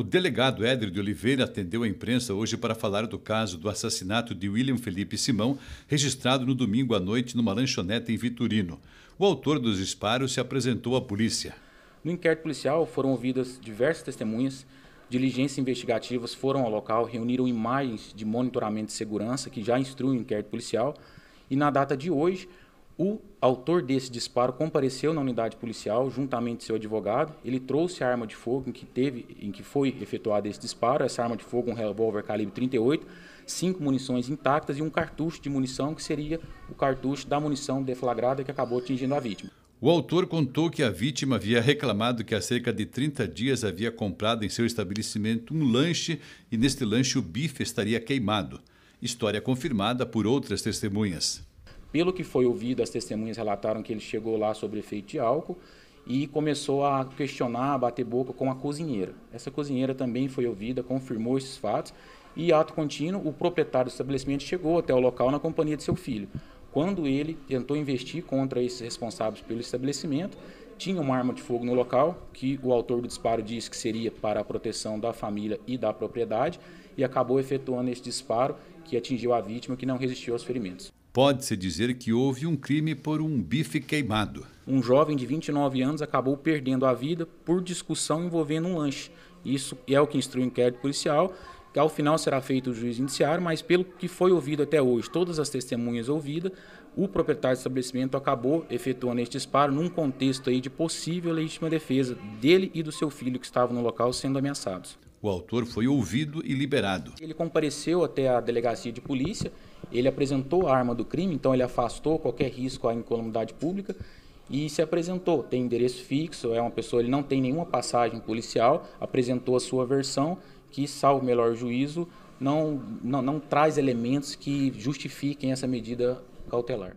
O delegado Éder de Oliveira atendeu a imprensa hoje para falar do caso do assassinato de William Felipe Simão, registrado no domingo à noite numa lanchonete em Vitorino. O autor dos disparos se apresentou à polícia. No inquérito policial foram ouvidas diversas testemunhas, diligências investigativas foram ao local, reuniram imagens de monitoramento de segurança que já instruem o inquérito policial e na data de hoje o autor desse disparo compareceu na unidade policial juntamente seu advogado. Ele trouxe a arma de fogo em que teve, em que foi efetuado esse disparo. Essa arma de fogo, um revólver calibre 38, cinco munições intactas e um cartucho de munição que seria o cartucho da munição deflagrada que acabou atingindo a vítima. O autor contou que a vítima havia reclamado que há cerca de 30 dias havia comprado em seu estabelecimento um lanche e neste lanche o bife estaria queimado. História confirmada por outras testemunhas. Pelo que foi ouvido, as testemunhas relataram que ele chegou lá sobre efeito de álcool e começou a questionar, a bater boca com a cozinheira. Essa cozinheira também foi ouvida, confirmou esses fatos e, ato contínuo, o proprietário do estabelecimento chegou até o local na companhia de seu filho. Quando ele tentou investir contra esses responsáveis pelo estabelecimento, tinha uma arma de fogo no local, que o autor do disparo disse que seria para a proteção da família e da propriedade, e acabou efetuando esse disparo que atingiu a vítima que não resistiu aos ferimentos pode-se dizer que houve um crime por um bife queimado. Um jovem de 29 anos acabou perdendo a vida por discussão envolvendo um lanche. Isso é o que instrui o inquérito policial, que ao final será feito o juiz indiciário, mas pelo que foi ouvido até hoje, todas as testemunhas ouvidas, o proprietário do estabelecimento acabou efetuando este disparo num contexto aí de possível legítima defesa dele e do seu filho que estavam no local sendo ameaçados. O autor foi ouvido e liberado. Ele compareceu até a delegacia de polícia, ele apresentou a arma do crime, então ele afastou qualquer risco à incolumidade pública e se apresentou. Tem endereço fixo, é uma pessoa, ele não tem nenhuma passagem policial, apresentou a sua versão, que, salvo melhor juízo, não, não, não traz elementos que justifiquem essa medida cautelar.